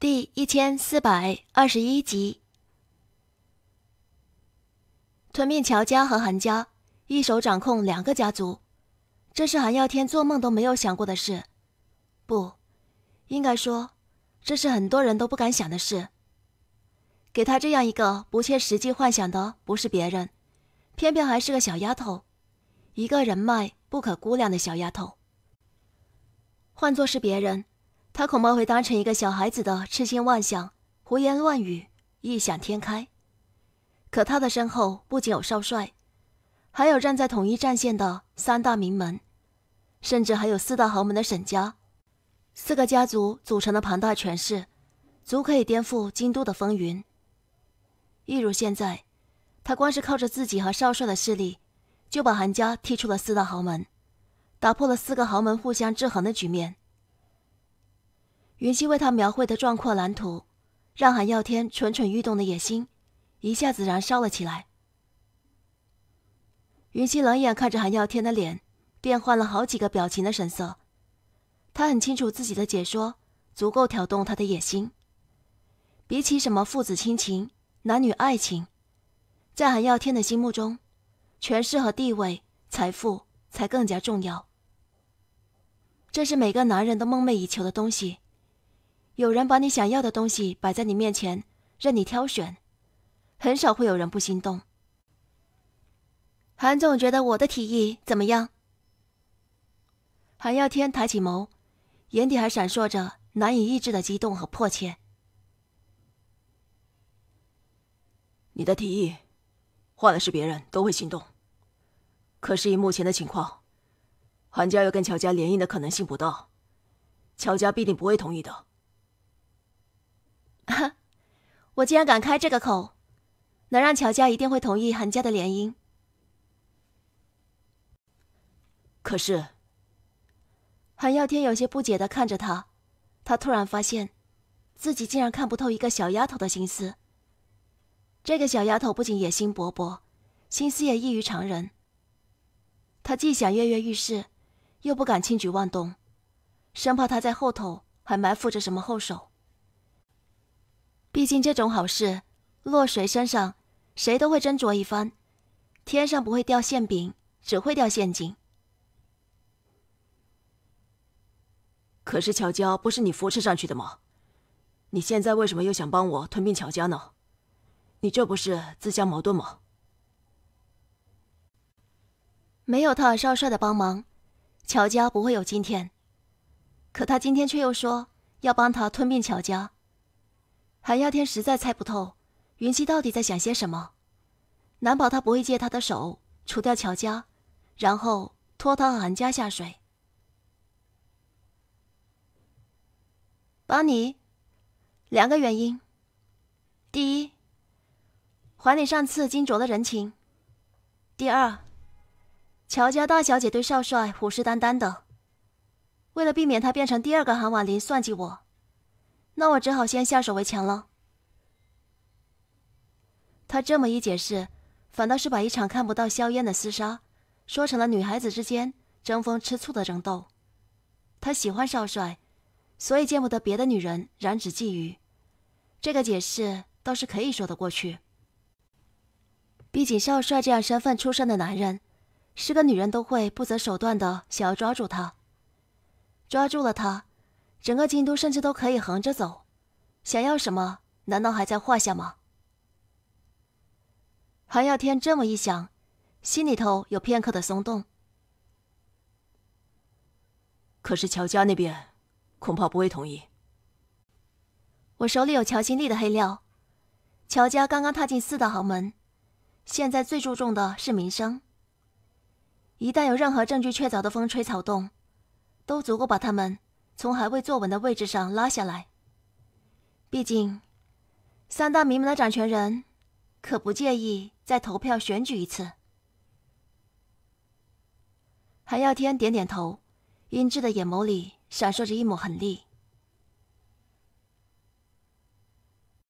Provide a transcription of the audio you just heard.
第一千四百二十一集，吞并乔家和韩家，一手掌控两个家族，这是韩耀天做梦都没有想过的事。不，应该说，这是很多人都不敢想的事。给他这样一个不切实际幻想的，不是别人，偏偏还是个小丫头，一个人脉不可估量的小丫头。换做是别人。他恐怕会当成一个小孩子的痴心妄想、胡言乱语、异想天开。可他的身后不仅有少帅，还有站在统一战线的三大名门，甚至还有四大豪门的沈家。四个家族组成的庞大权势，足可以颠覆京都的风云。一如现在，他光是靠着自己和少帅的势力，就把韩家踢出了四大豪门，打破了四个豪门互相制衡的局面。云溪为他描绘的壮阔蓝图，让韩耀天蠢蠢欲动的野心一下子燃烧了起来。云溪冷眼看着韩耀天的脸，变换了好几个表情的神色。他很清楚自己的解说足够挑动他的野心。比起什么父子亲情、男女爱情，在韩耀天的心目中，权势和地位、财富才更加重要。这是每个男人都梦寐以求的东西。有人把你想要的东西摆在你面前，任你挑选，很少会有人不心动。韩总觉得我的提议怎么样？韩耀天抬起眸，眼底还闪烁着难以抑制的激动和迫切。你的提议，换了是别人都会心动，可是以目前的情况，韩家要跟乔家联姻的可能性不大，乔家必定不会同意的。我既然敢开这个口，能让乔家一定会同意韩家的联姻。可是，韩耀天有些不解的看着他，他突然发现，自己竟然看不透一个小丫头的心思。这个小丫头不仅野心勃勃，心思也异于常人。他既想跃跃欲试，又不敢轻举妄动，生怕她在后头还埋伏着什么后手。毕竟这种好事落谁身上，谁都会斟酌一番。天上不会掉馅饼，只会掉陷阱。可是乔家不是你扶持上去的吗？你现在为什么又想帮我吞并乔家呢？你这不是自相矛盾吗？没有他少帅的帮忙，乔家不会有今天。可他今天却又说要帮他吞并乔家。韩亚天实在猜不透，云溪到底在想些什么。难保他不会借他的手除掉乔家，然后拖他韩家下水。帮你，两个原因。第一，还你上次金卓的人情；第二，乔家大小姐对少帅虎视眈眈的，为了避免他变成第二个韩婉玲算计我。那我只好先下手为强了。他这么一解释，反倒是把一场看不到硝烟的厮杀，说成了女孩子之间争风吃醋的争斗。他喜欢少帅，所以见不得别的女人染指觊觎。这个解释倒是可以说得过去。毕竟少帅这样身份出身的男人，是个女人都会不择手段的想要抓住他，抓住了他。整个京都甚至都可以横着走，想要什么难道还在话下吗？韩耀天这么一想，心里头有片刻的松动。可是乔家那边恐怕不会同意。我手里有乔新立的黑料，乔家刚刚踏进四大豪门，现在最注重的是名声。一旦有任何证据确凿的风吹草动，都足够把他们。从还未坐稳的位置上拉下来。毕竟，三大名门的掌权人可不介意再投票选举一次。韩耀天点点头，英质的眼眸里闪烁着一抹狠厉。